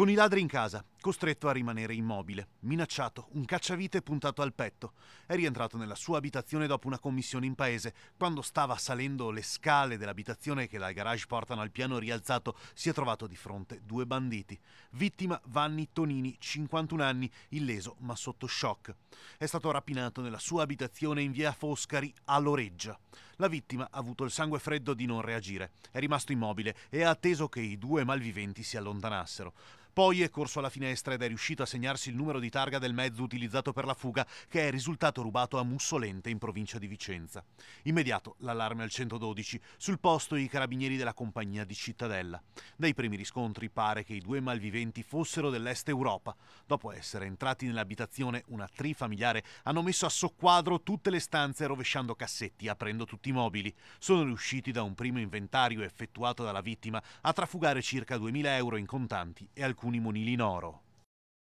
Con i ladri in casa, costretto a rimanere immobile, minacciato, un cacciavite puntato al petto, è rientrato nella sua abitazione dopo una commissione in paese, quando stava salendo le scale dell'abitazione che dal garage portano al piano rialzato, si è trovato di fronte due banditi. Vittima Vanni Tonini, 51 anni, illeso ma sotto shock. È stato rapinato nella sua abitazione in via Foscari a Loreggia. La vittima ha avuto il sangue freddo di non reagire, è rimasto immobile e ha atteso che i due malviventi si allontanassero. Poi è corso alla finestra ed è riuscito a segnarsi il numero di targa del mezzo utilizzato per la fuga, che è risultato rubato a Mussolente in provincia di Vicenza. Immediato l'allarme al 112, sul posto i carabinieri della compagnia di Cittadella. Dai primi riscontri pare che i due malviventi fossero dell'est Europa. Dopo essere entrati nell'abitazione, una trifamiliare, hanno messo a soqquadro tutte le stanze rovesciando cassetti, aprendo tutti i mobili. Sono riusciti da un primo inventario effettuato dalla vittima a trafugare circa 2.000 euro in contanti e alcuni alcuni monili in oro.